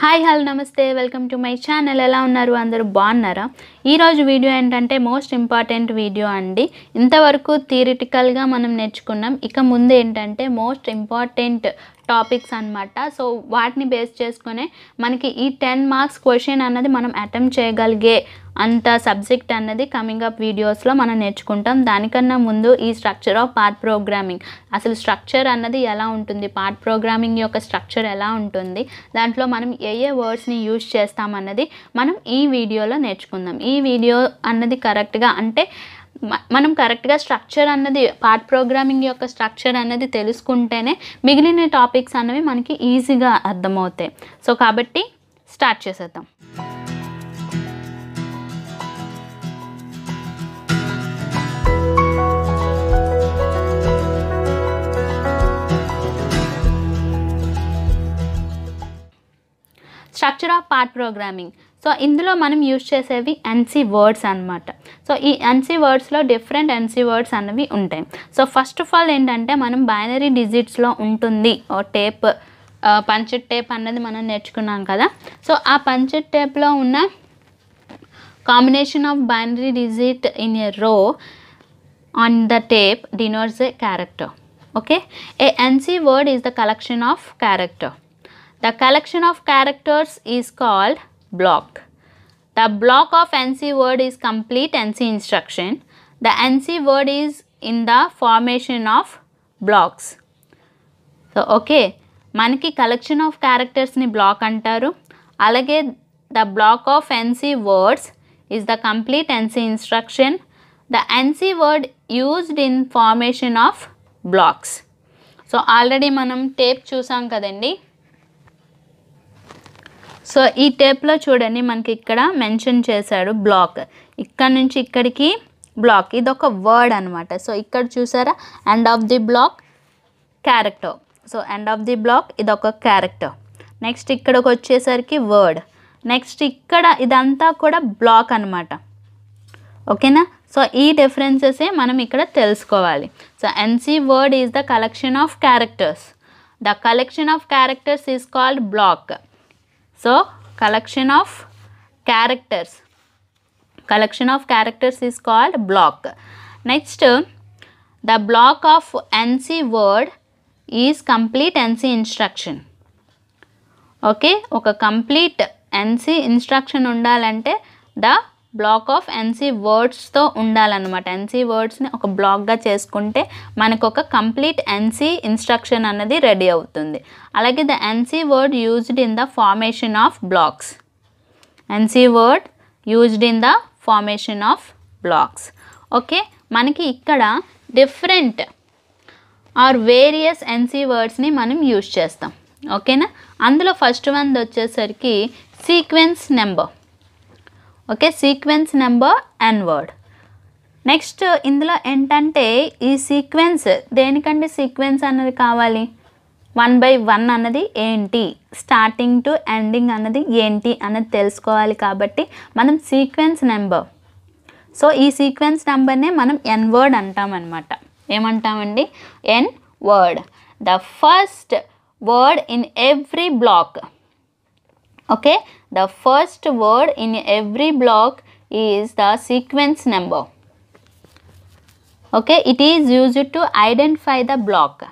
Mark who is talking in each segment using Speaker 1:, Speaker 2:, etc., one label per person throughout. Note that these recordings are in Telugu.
Speaker 1: హాయ్ హలో నమస్తే వెల్కమ్ టు మై ఛానల్ ఎలా ఉన్నారు అందరూ బాగున్నారా ఈరోజు వీడియో ఏంటంటే మోస్ట్ ఇంపార్టెంట్ వీడియో అండి ఇంతవరకు థియరిటికల్గా మనం నేర్చుకున్నాం ఇక ముందు ఏంటంటే మోస్ట్ ఇంపార్టెంట్ టాపిక్స్ అనమాట సో వాటిని బేస్ చేసుకునే మనకి ఈ టెన్ మార్క్స్ క్వశ్చన్ అన్నది మనం అటెంప్ట్ చేయగలిగే అంత సబ్జెక్ట్ అన్నది కమింగ్ అప్ వీడియోస్లో మనం నేర్చుకుంటాం దానికన్నా ముందు ఈ స్ట్రక్చర్ ఆఫ్ పార్ట్ ప్రోగ్రామింగ్ అసలు స్ట్రక్చర్ అన్నది ఎలా ఉంటుంది పార్ట్ ప్రోగ్రామింగ్ యొక్క స్ట్రక్చర్ ఎలా ఉంటుంది దాంట్లో మనం ఏ ఏ వర్డ్స్ని యూజ్ చేస్తామన్నది మనం ఈ వీడియోలో నేర్చుకుందాం ఈ వీడియో అన్నది కరెక్ట్గా అంటే మనం కరెక్ట్గా స్ట్రక్చర్ అన్నది పార్ట్ ప్రోగ్రామింగ్ యొక్క స్ట్రక్చర్ అన్నది తెలుసుకుంటేనే మిగిలిన టాపిక్స్ అన్నవి మనకి ఈజీగా అర్థమవుతాయి సో కాబట్టి స్టార్ట్ చేసేద్దాం structure of part programming so ఇందులో మనం యూజ్ చేసేవి ఎన్సీ వర్డ్స్ అనమాట సో ఈ ఎన్సీ వర్డ్స్లో డిఫరెంట్ ఎన్సీ వర్డ్స్ అనేవి ఉంటాయి సో ఫస్ట్ ఆఫ్ ఆల్ ఏంటంటే మనం బైనరీ డిజిట్స్లో ఉంటుంది ఓ టేప్ పంచర్ టేప్ అన్నది మనం నేర్చుకున్నాం కదా సో ఆ పంచర్ టేప్లో ఉన్న combination of binary digit in a row on the tape denotes a character okay a NC word is the collection of character the collection of characters is called block. The block of NC word is complete NC instruction. The NC word is in the formation of blocks. So okay మనకి కలెక్షన్ ఆఫ్ క్యారెక్టర్స్ని బ్లాక్ అంటారు అలాగే the block of NC words is the complete NC instruction the NC word used in formation of blocks so already మనం టేప్ చూసాం కదండీ సో ఈ టేప్లో చూడండి మనకి ఇక్కడ మెన్షన్ చేశాడు బ్లాక్ ఇక్కడ నుంచి ఇక్కడికి బ్లాక్ ఇది ఒక వర్డ్ అనమాట సో ఇక్కడ చూసారా end of the block character so end of the block ఇది ఒక క్యారెక్టర్ నెక్స్ట్ ఇక్కడికి వచ్చేసరికి వర్డ్ నెక్స్ట్ ఇక్కడ ఇదంతా కూడా బ్లాక్ అనమాట ఓకేనా సో ఈ డిఫరెన్సెసే మనం ఇక్కడ తెలుసుకోవాలి so NC word is the collection of characters the collection of characters is called block so collection of characters collection of characters is called block next the block of NC word is complete NC instruction okay ఒక కంప్లీట్ ఎన్సీ ఇన్స్ట్రక్షన్ ఉండాలంటే ద బ్లాక్ ఆఫ్ ఎన్సీ వర్డ్స్తో ఉండాలన్నమాట ఎన్సీ వర్డ్స్ని ఒక బ్లాక్గా చేసుకుంటే మనకు ఒక కంప్లీట్ ఎన్సీ ఇన్స్ట్రక్షన్ అన్నది రెడీ అవుతుంది అలాగే the NC word used in the formation of blocks NC word used in the formation of blocks okay మనకి ఇక్కడ డిఫరెంట్ ఆర్ వేరియస్ ఎన్సీ వర్డ్స్ని మనం యూజ్ చేస్తాం ఓకేనా అందులో ఫస్ట్ వన్ వచ్చేసరికి sequence number okay sequence number N word next ఇందులో ఏంటంటే ఈ సీక్వెన్స్ దేనికండి సీక్వెన్స్ అన్నది కావాలి వన్ బై వన్ అన్నది ఏంటి స్టార్టింగ్ టు ఎండింగ్ అన్నది ఏంటి అన్నది తెలుసుకోవాలి కాబట్టి మనం సీక్వెన్స్ నెంబర్ సో ఈ సీక్వెన్స్ నెంబర్నే మనం ఎన్ వర్డ్ అంటామన్నమాట ఏమంటామండి N word the first word in every block okay The first word in every block is the sequence number. Okay, it is used to identify the block.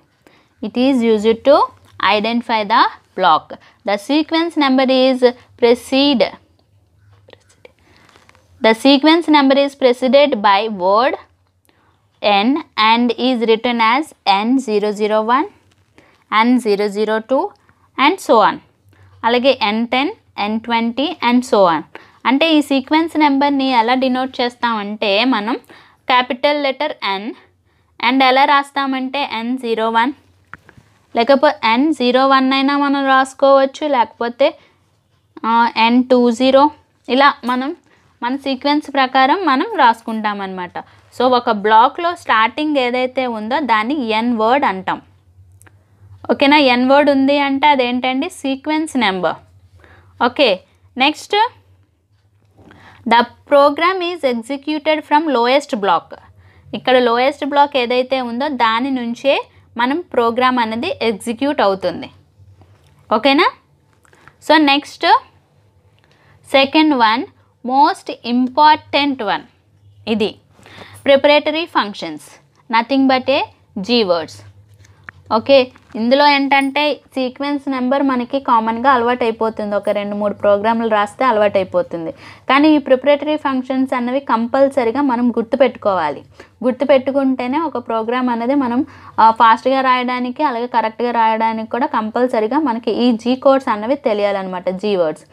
Speaker 1: It is used to identify the block. The sequence number is precede. The sequence number is preceded by word N and is written as N001, N002 and so on. అలాగే N10, N twenty and so on అంటే ఈ సీక్వెన్స్ నెంబర్ని ఎలా డినోట్ చేస్తామంటే మనం క్యాపిటల్ లెటర్ ఎన్ అండ్ ఎలా రాస్తామంటే ఎన్ జీరో వన్ లేకపోతే ఎన్ జీరో వన్ అయినా మనం రాసుకోవచ్చు లేకపోతే ఎన్ టూ జీరో ఇలా మనం మన సీక్వెన్స్ ప్రకారం మనం రాసుకుంటామన్నమాట సో ఒక బ్లాక్లో స్టార్టింగ్ ఏదైతే ఉందో దాన్ని ఎన్ వర్డ్ అంటాం ఓకేనా ఎన్ వర్డ్ ఉంది అంటే అదేంటండి sequence number okay next the program is executed from lowest block ఇక్కడ లోయెస్ట్ బ్లాక్ ఏదైతే ఉందో దాని నుంచే మనం ప్రోగ్రామ్ అనేది ఎగ్జిక్యూట్ అవుతుంది ఓకేనా so next second one most important one ఇది preparatory functions nothing but a G words okay ఇందులో ఏంటంటే సీక్వెన్స్ నెంబర్ మనకి కామన్గా అలవాటు అయిపోతుంది ఒక రెండు మూడు ప్రోగ్రాంలు రాస్తే అలవాటు అయిపోతుంది కానీ ఈ ప్రిపరేటరీ ఫంక్షన్స్ అన్నవి కంపల్సరిగా మనం గుర్తుపెట్టుకోవాలి గుర్తుపెట్టుకుంటేనే ఒక ప్రోగ్రామ్ అనేది మనం ఫాస్ట్గా రాయడానికి అలాగే కరెక్ట్గా రాయడానికి కూడా కంపల్సరిగా మనకి ఈ జీ కోడ్స్ అన్నవి తెలియాలన్నమాట G words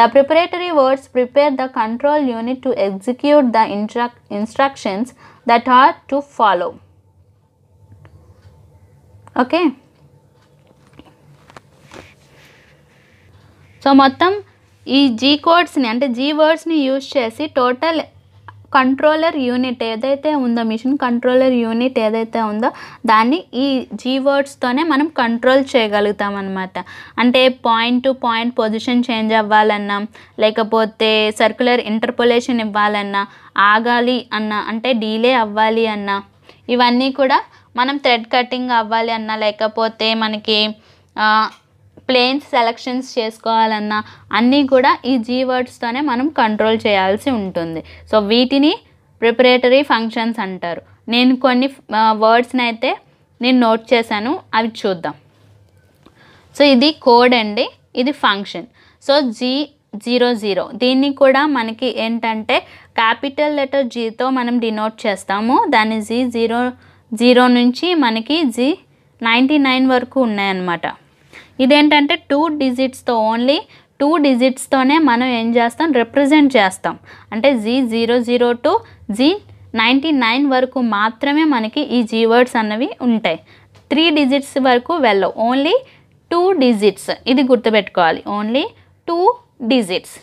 Speaker 1: the preparatory words prepare the control unit to execute the instruct instructions that are to follow okay so మొత్తం ఈ జీ కోడ్స్ని అంటే జీ వర్డ్స్ని యూజ్ చేసి టోటల్ కంట్రోలర్ యూనిట్ ఏదైతే ఉందో మిషన్ కంట్రోలర్ యూనిట్ ఏదైతే ఉందో దాన్ని ఈ జీ వర్డ్స్తోనే మనం కంట్రోల్ చేయగలుగుతాం అనమాట అంటే point to point position change అవ్వాలన్నా లేకపోతే సర్క్యులర్ ఇంటర్పొలేషన్ ఇవ్వాలన్నా ఆగాలి అన్నా అంటే డీలే అవ్వాలి అన్నా ఇవన్నీ కూడా మనం థ్రెడ్ కటింగ్ అవ్వాలి అన్నా లేకపోతే మనకి ప్లేన్స్ సెలక్షన్స్ చేసుకోవాలన్నా అన్నీ కూడా ఈ జీ వర్డ్స్తోనే మనం కంట్రోల్ చేయాల్సి ఉంటుంది సో వీటిని ప్రిపరేటరీ ఫంక్షన్స్ అంటారు నేను కొన్ని వర్డ్స్ని అయితే నేను నోట్ చేశాను అవి చూద్దాం సో ఇది కోడ్ అండి ఇది function so G zero zero దీన్ని కూడా మనకి ఏంటంటే క్యాపిటల్ లెటర్ జీతో మనం డినోట్ చేస్తాము దాన్ని జీ జీరో జీరో నుంచి మనకి జీ నైంటీ నైన్ వరకు ఉన్నాయన్నమాట ఇదేంటంటే టూ డిజిట్స్తో ఓన్లీ టూ డిజిట్స్తోనే మనం ఏం చేస్తాం రిప్రజెంట్ చేస్తాం అంటే G zero zero to G ninety nine వరకు మాత్రమే మనకి ఈ జీ వర్డ్స్ అన్నవి ఉంటాయి త్రీ డిజిట్స్ వరకు వెళ్ళవు ఓన్లీ టూ డిజిట్స్ ఇది గుర్తుపెట్టుకోవాలి only two digits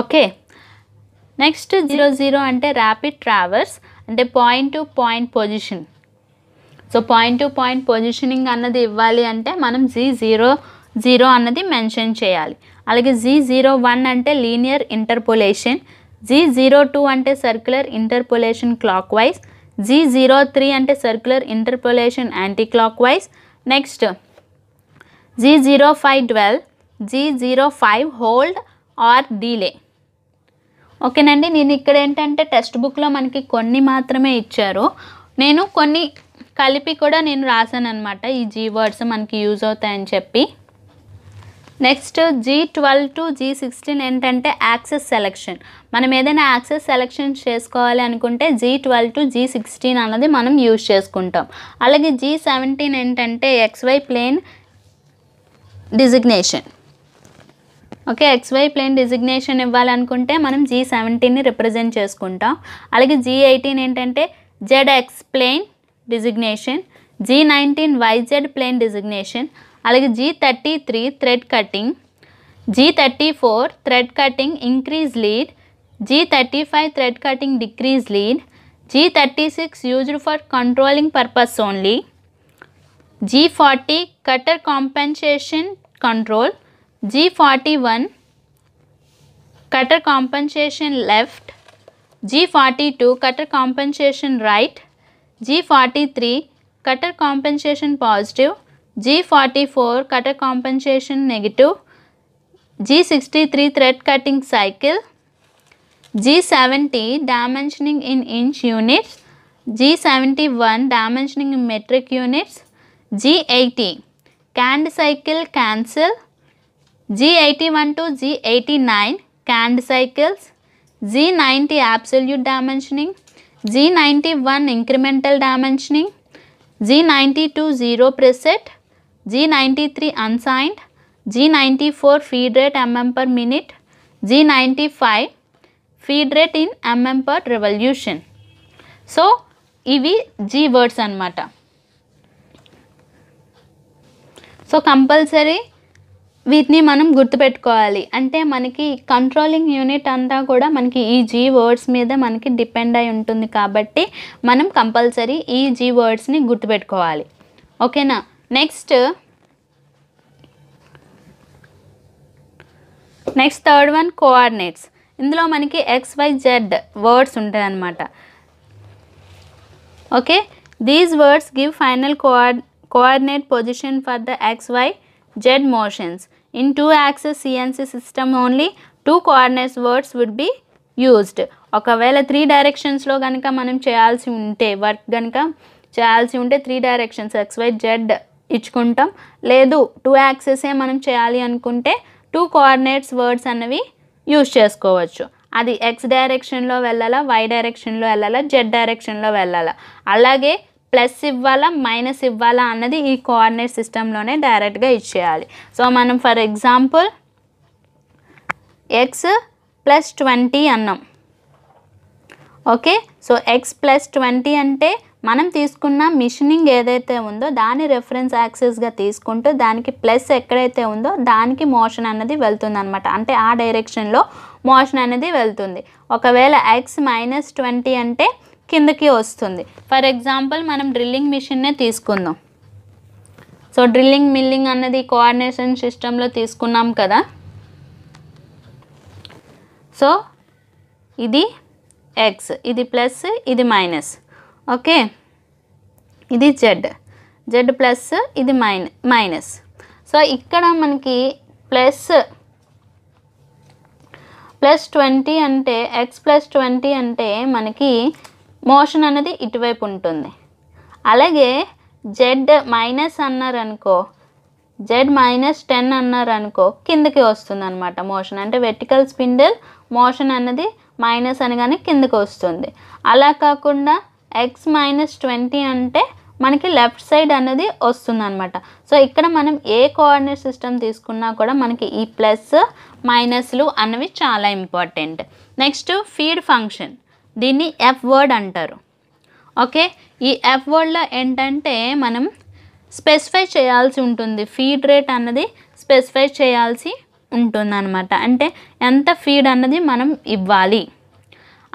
Speaker 1: okay next zero zero అంటే ర్యాపిడ్ ట్రావెల్స్ అంటే point to point position so point to point positioning అన్నది ఇవ్వాలి అంటే మనం జీ జీరో జీరో అన్నది మెన్షన్ చేయాలి అలాగే జీ జీరో వన్ అంటే linear interpolation G zero two అంటే circular interpolation clockwise G zero three అంటే circular interpolation anticlockwise next G zero five twelve G zero five hold or delay ఓకేనండి నేను ఇక్కడ ఏంటంటే టెక్స్ట్ బుక్లో మనకి కొన్ని మాత్రమే ఇచ్చారు నేను కొన్ని కలిపి కూడా నేను రాశాను అనమాట ఈ జీ వర్డ్స్ మనకి యూజ్ అవుతాయని చెప్పి next G twelve to G sixteen ఏంటంటే యాక్సెస్ సెలెక్షన్ మనం ఏదైనా యాక్సెస్ సెలెక్షన్ చేసుకోవాలి అనుకుంటే G twelve to G sixteen అన్నది మనం యూజ్ చేసుకుంటాం అలాగే జీ సెవెంటీన్ ఏంటంటే X Y plane designation okay X Y plane designation ఇవ్వాలనుకుంటే మనం జీ సెవెంటీన్ని రిప్రజెంట్ చేసుకుంటాం అలాగే జీ ఎయిటీన్ ఏంటంటే Z X plane designation G nineteen Y Z plane designation అలాగే G thirty three thread cutting G thirty four thread cutting increase lead G thirty five thread cutting decrease lead G thirty six used for controlling purpose only G forty cutter compensation control G41 cutter compensation left, G42 cutter compensation right, G43 cutter compensation positive, G44 cutter compensation negative, G63 thread cutting cycle, G70 dimensioning in inch units, G71 dimensioning in metric units, G80 canned cycle cancel, G eighty one two G eighty nine canned cycles G ninety absolute dimensioning G ninety one incremental dimensioning G ninety two zero preset G ninety three unsigned G ninety four feed rate M M per minute G ninety five feed rate in M M per revolution so every G words अन्ट so compulsory వీటిని మనం గుర్తుపెట్టుకోవాలి అంటే మనకి కంట్రోలింగ్ యూనిట్ అంతా కూడా మనకి ఈ జీ వర్డ్స్ మీద మనకి డిపెండ్ అయి ఉంటుంది కాబట్టి మనం కంపల్సరీ ఈ జీ వర్డ్స్ని గుర్తుపెట్టుకోవాలి ఓకేనా next next third one coordinates ఇందులో మనకి ఎక్స్ వై జెడ్ వర్డ్స్ ఉంటాయి అన్నమాట okay these words give final coor coordinate position for the X Y Z motions in two axes CNC system only two coordinates words would be used ఒకవేళ త్రీ డైరెక్షన్స్లో కనుక మనం చేయాల్సి ఉంటే వర్క్ కనుక చేయాల్సి ఉంటే three directions X Y Z ఇచ్చుకుంటాం లేదు టూ యాక్సెసే మనం చేయాలి అనుకుంటే టూ కోఆర్డినేట్స్ వర్డ్స్ అనేవి యూజ్ చేసుకోవచ్చు అది ఎక్స్ డైరెక్షన్లో వెళ్ళాలా వై డైరెక్షన్లో వెళ్ళాలా జెడ్ డైరెక్షన్లో వెళ్ళాలా అలాగే ప్లస్ ఇవ్వాలా మైనస్ ఇవ్వాలా అన్నది ఈ కోఆర్డినేట్ సిస్టంలోనే డైరెక్ట్గా ఇచ్చేయాలి సో మనం for example X plus twenty అన్నాం okay so X plus twenty అంటే మనం తీసుకున్న మిషనింగ్ ఏదైతే ఉందో దాని రెఫరెన్స్ యాక్సెస్గా తీసుకుంటూ దానికి ప్లస్ ఎక్కడైతే ఉందో దానికి మోషన్ వెళ్తుంది వెళ్తుందనమాట అంటే ఆ డైరెక్షన్లో మోషన్ అనేది వెళ్తుంది ఒకవేళ ఎక్స్ మైనస్ ట్వంటీ అంటే కిందకి వస్తుంది ఫర్ ఎగ్జాంపుల్ మనం డ్రిల్లింగ్ మిషన్నే తీసుకుందాం సో డ్రిల్లింగ్ మిల్లింగ్ అన్నది కోఆర్డినేషన్ సిస్టంలో తీసుకున్నాం కదా సో ఇది ఎక్స్ ఇది ప్లస్ ఇది మైనస్ ఓకే ఇది జెడ్ జెడ్ ప్లస్ ఇది మైనస్ సో ఇక్కడ మనకి ప్లస్ ప్లస్ ట్వంటీ అంటే ఎక్స్ ప్లస్ ట్వంటీ అంటే మనకి మోషన్ అనేది ఇటువైపు ఉంటుంది అలాగే జెడ్ మైనస్ అన్నారనుకో జెడ్ మైనస్ టెన్ అన్నారనుకో కిందకి వస్తుంది అనమాట మోషన్ అంటే వెర్టికల్ స్పిండిల్ మోషన్ అన్నది మైనస్ అనగానే కిందకి వస్తుంది అలా కాకుండా ఎక్స్ మైనస్ ట్వంటీ అంటే మనకి లెఫ్ట్ సైడ్ అనేది వస్తుంది అనమాట సో ఇక్కడ మనం ఏ కోఆర్డినేట్ సిస్టమ్ తీసుకున్నా కూడా మనకి ఈ ప్లస్ మైనస్లు అన్నవి చాలా ఇంపార్టెంట్ నెక్స్ట్ ఫీడ్ ఫంక్షన్ దీన్ని ఎఫ్ వర్డ్ అంటారు ఓకే ఈ ఎఫ్ వర్డ్లో ఏంటంటే మనం స్పెసిఫై చేయాల్సి ఉంటుంది ఫీడ్ రేట్ అన్నది స్పెసిఫై చేయాల్సి ఉంటుంది అనమాట అంటే ఎంత ఫీడ్ అన్నది మనం ఇవ్వాలి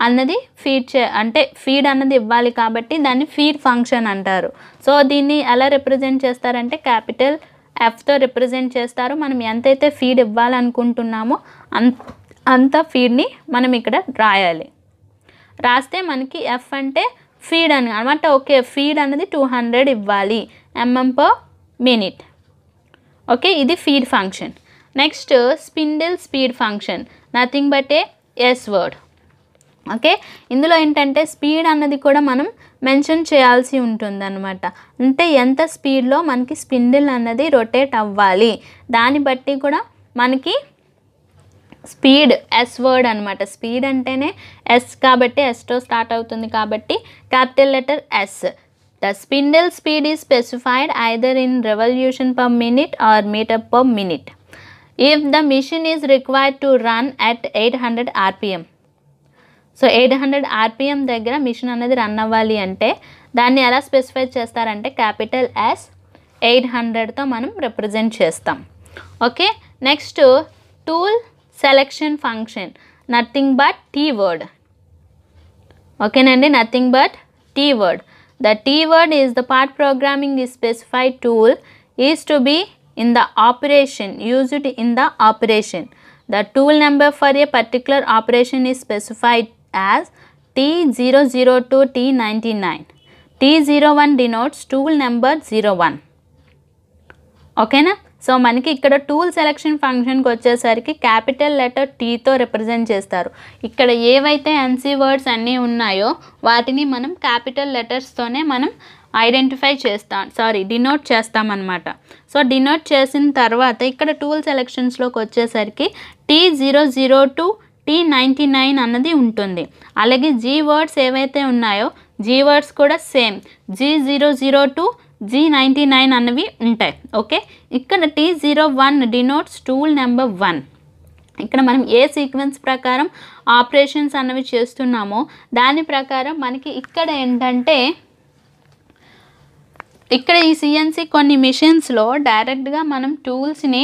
Speaker 1: అన్నది ఫీడ్ చే అంటే ఫీడ్ అన్నది ఇవ్వాలి కాబట్టి దాన్ని ఫీడ్ ఫంక్షన్ అంటారు సో దీన్ని ఎలా రిప్రజెంట్ చేస్తారంటే క్యాపిటల్ ఎఫ్తో రిప్రజెంట్ చేస్తారు మనం ఎంతైతే ఫీడ్ ఇవ్వాలనుకుంటున్నామో అంత అంత ఫీడ్ని మనం ఇక్కడ రాయాలి రాస్తే మనకి ఎఫ్ అంటే ఫీడ్ అని అనమాట ఓకే ఫీడ్ అనేది టూ హండ్రెడ్ ఇవ్వాలి ఎంఎం పర్ మినిట్ ఓకే ఇది feed function next spindle speed function nothing but a S word okay ఇందులో ఏంటంటే స్పీడ్ అన్నది కూడా మనం మెన్షన్ చేయాల్సి ఉంటుందన్నమాట అంటే ఎంత స్పీడ్లో మనకి స్పిండిల్ అన్నది రొటేట్ అవ్వాలి దాన్ని బట్టి కూడా మనకి స్పీడ్ ఎస్ వర్డ్ అనమాట స్పీడ్ అంటేనే ఎస్ కాబట్టి ఎస్తో స్టార్ట్ అవుతుంది కాబట్టి capital letter S the spindle speed is specified either in revolution per minute or metre per minute if the machine is required to run at eight hundred RPM so eight hundred RPM దగ్గర మిషన్ అనేది రన్ అవ్వాలి అంటే దాన్ని ఎలా స్పెసిఫై చేస్తారంటే క్యాపిటల్ ఎస్ ఎయిట్ హండ్రెడ్తో మనం రిప్రజెంట్ చేస్తాం okay next tool selection function nothing but t word okay nandi nothing but t word the t word is the part programming is specified tool is to be in the operation used in the operation the tool number for a particular operation is specified as t002 t99 t01 denotes tool number 01 okay na so మనకి ఇక్కడ టూల్ సెలక్షన్ ఫంక్షన్కి వచ్చేసరికి క్యాపిటల్ లెటర్ టీతో రిప్రజెంట్ చేస్తారు ఇక్కడ ఏవైతే ఎన్సీ వర్డ్స్ అన్నీ ఉన్నాయో వాటిని మనం క్యాపిటల్ లెటర్స్తోనే మనం ఐడెంటిఫై చేస్తాం సారీ డినోట్ చేస్తామన్నమాట సో డినోట్ చేసిన తర్వాత ఇక్కడ టూల్ సెలెక్షన్స్లోకి వచ్చేసరికి T zero zero two T ninety nine అన్నది ఉంటుంది అలాగే జీ వర్డ్స్ ఏవైతే ఉన్నాయో జీ వర్డ్స్ కూడా same G zero zero two G ninety nine అన్నవి ఉంటాయి ఓకే ఇక్కడ T zero one denotes tool number one ఇక్కడ మనం ఏ సీక్వెన్స్ ప్రకారం ఆపరేషన్స్ అన్నవి చేస్తున్నామో దాని ప్రకారం మనకి ఇక్కడ ఏంటంటే ఇక్కడ ఈ సిఎన్సి కొన్ని మిషన్స్లో డైరెక్ట్గా మనం టూల్స్ని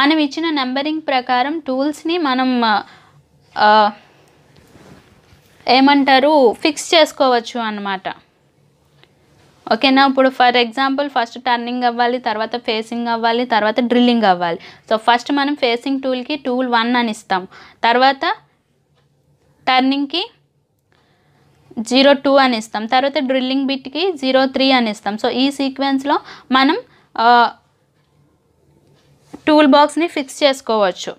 Speaker 1: మనం ఇచ్చిన నెంబరింగ్ ప్రకారం టూల్స్ని మనం ఏమంటారు ఫిక్స్ చేసుకోవచ్చు అన్నమాట ఓకేనా ఇప్పుడు ఫర్ ఎగ్జాంపుల్ ఫస్ట్ టర్నింగ్ అవ్వాలి తర్వాత ఫేసింగ్ అవ్వాలి తర్వాత డ్రిల్లింగ్ అవ్వాలి సో ఫస్ట్ మనం ఫేసింగ్ టూల్కి టూల్ వన్ అని ఇస్తాం తర్వాత టర్నింగ్కి జీరో టూ అని ఇస్తాం తర్వాత డ్రిల్లింగ్ బిట్కి జీరో త్రీ అని ఇస్తాం సో ఈ సీక్వెన్స్లో మనం టూల్ బాక్స్ని ఫిక్స్ చేసుకోవచ్చు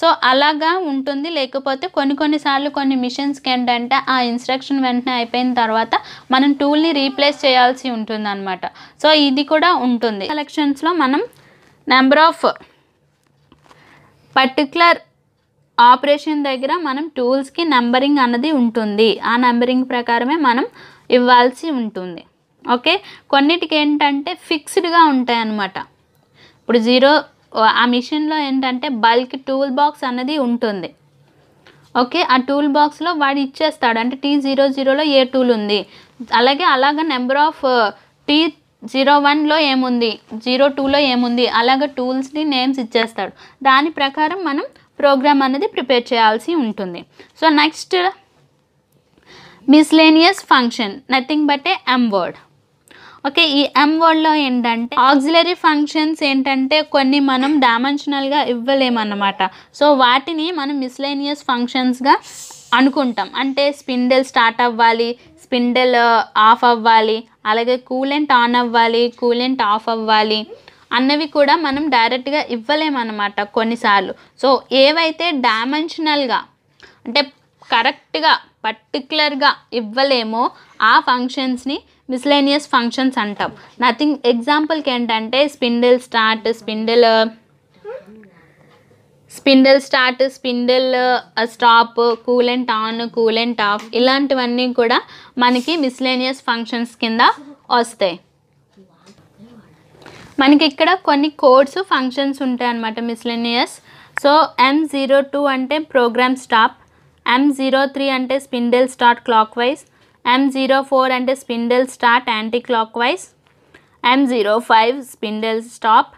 Speaker 1: సో అలాగా ఉంటుంది లేకపోతే కొన్ని కొన్నిసార్లు కొన్ని మిషన్స్కి ఏంటంటే ఆ ఇన్స్ట్రక్షన్ వెంటనే అయిపోయిన తర్వాత మనం టూల్ని రీప్లేస్ చేయాల్సి ఉంటుంది అనమాట సో ఇది కూడా ఉంటుంది కలెక్షన్స్లో మనం నెంబర్ ఆఫ్ పర్టికులర్ ఆపరేషన్ దగ్గర మనం టూల్స్కి నెంబరింగ్ అన్నది ఉంటుంది ఆ నెంబరింగ్ ప్రకారమే మనం ఇవ్వాల్సి ఉంటుంది ఓకే కొన్నిటికి ఏంటంటే ఫిక్స్డ్గా ఉంటాయి అన్నమాట ఇప్పుడు జీరో ఆ మిషన్లో ఏంటంటే బల్క్ టూల్ బాక్స్ అనేది ఉంటుంది ఓకే ఆ టూల్ బాక్స్లో వాడు ఇచ్చేస్తాడు అంటే టీ జీరో జీరోలో ఏ టూల్ ఉంది అలాగే అలాగ నెంబర్ ఆఫ్ టీ జీరో వన్లో ఏముంది జీరో టూలో ఏముంది అలాగ టూల్స్ని నేమ్స్ ఇచ్చేస్తాడు దాని ప్రకారం మనం ప్రోగ్రామ్ అనేది ప్రిపేర్ చేయాల్సి ఉంటుంది so next miscellaneous function nothing but a M word okay ఈ ఎం లో ఏంటంటే ఆక్సిలరీ ఫంక్షన్స్ ఏంటంటే కొన్ని మనం డైమెన్షనల్గా ఇవ్వలేమన్నమాట సో వాటిని మనం మిస్లేనియస్ ఫంక్షన్స్గా అనుకుంటాం అంటే స్పిండిల్ స్టార్ట్ అవ్వాలి స్పిండిల్ ఆఫ్ uh, అవ్వాలి అలాగే కూలెంట్ ఆన్ అవ్వాలి కూలెంట్ ఆఫ్ అవ్వాలి అన్నవి కూడా మనం డైరెక్ట్గా ఇవ్వలేమన్నమాట కొన్నిసార్లు సో ఏవైతే డైమెన్షనల్గా అంటే కరెక్ట్గా పర్టికులర్గా ఇవ్వలేమో ఆ ఫంక్షన్స్ని మిస్లేనియస్ ఫంక్షన్స్ అంటాం నథింగ్ ఎగ్జాంపుల్కి ఏంటంటే spindle start spindle spindle start spindle stop coolant on coolant off ఇలాంటివన్నీ కూడా మనకి మిస్లేనియస్ ఫంక్షన్స్ కింద వస్తాయి మనకి ఇక్కడ కొన్ని కోడ్స్ ఫంక్షన్స్ ఉంటాయి అన్నమాట miscellaneous so M zero two అంటే program stop M zero three అంటే spindle start clockwise M04 and spindle start anticlockwise. M05 spindle stop.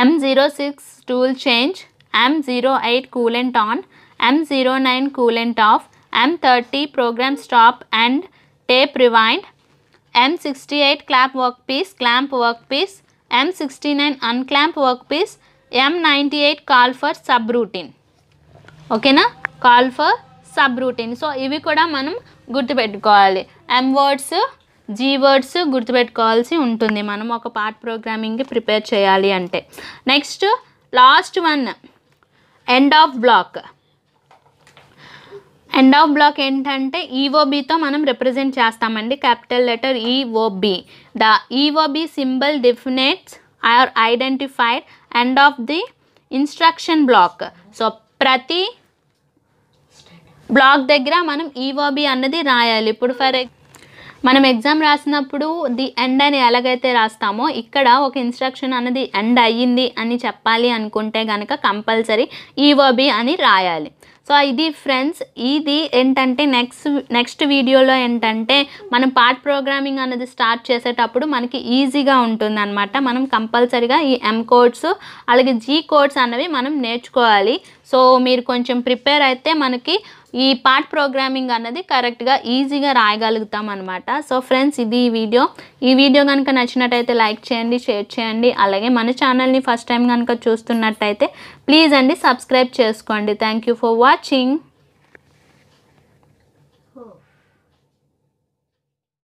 Speaker 1: M06 tool change. M08 coolant on. M09 coolant off. M30 program stop and tape rewind. M68 clamp workpiece, clamp workpiece. M69 unclamp workpiece. M98 call for subroutine. Okay na? Call for subroutine so ఇవి కూడా మనం గుర్తుపెట్టుకోవాలి ఎం వర్డ్స్ జీ వర్డ్స్ గుర్తుపెట్టుకోవాల్సి ఉంటుంది మనం ఒక పార్ట్ ప్రోగ్రామింగ్కి ప్రిపేర్ చేయాలి అంటే next last one end of block end of block ఏంటంటే ఈఓబితో e మనం రిప్రజెంట్ చేస్తామండి capital letter EOB the EOB symbol defines or identified end of the instruction block so ప్రతి బ్లాక్ దగ్గర మనం ఈఓబి e అన్నది రాయాలి ఇప్పుడు ఫర్ మనం ఎగ్జామ్ రాసినప్పుడు ది ఎండ్ అని ఎలాగైతే రాస్తామో ఇక్కడ ఒక ఇన్స్ట్రక్షన్ అన్నది ఎండ్ అయ్యింది అని చెప్పాలి అనుకుంటే కనుక కంపల్సరీ ఈఓబి e అని రాయాలి సో ఇది ఫ్రెండ్స్ ఇది ఏంటంటే నెక్స్ట్ నెక్స్ట్ వీడియోలో ఏంటంటే మనం పార్ట్ ప్రోగ్రామింగ్ అనేది స్టార్ట్ చేసేటప్పుడు మనకి ఈజీగా ఉంటుంది అనమాట మనం కంపల్సరీగా ఈ ఎం కోడ్స్ అలాగే జీ కోడ్స్ అనేవి మనం నేర్చుకోవాలి సో మీరు కొంచెం ప్రిపేర్ అయితే మనకి ఈ పార్ట్ ప్రోగ్రామింగ్ అన్నది కరెక్ట్గా ఈజీగా రాయగలుగుతాం అనమాట సో ఫ్రెండ్స్ ఇది ఈ వీడియో ఈ వీడియో కనుక నచ్చినట్టయితే లైక్ చేయండి షేర్ చేయండి అలాగే మన ఛానల్ని ఫస్ట్ టైం కనుక చూస్తున్నట్టయితే ప్లీజ్ అండి సబ్స్క్రైబ్ చేసుకోండి థ్యాంక్ ఫర్ వాచింగ్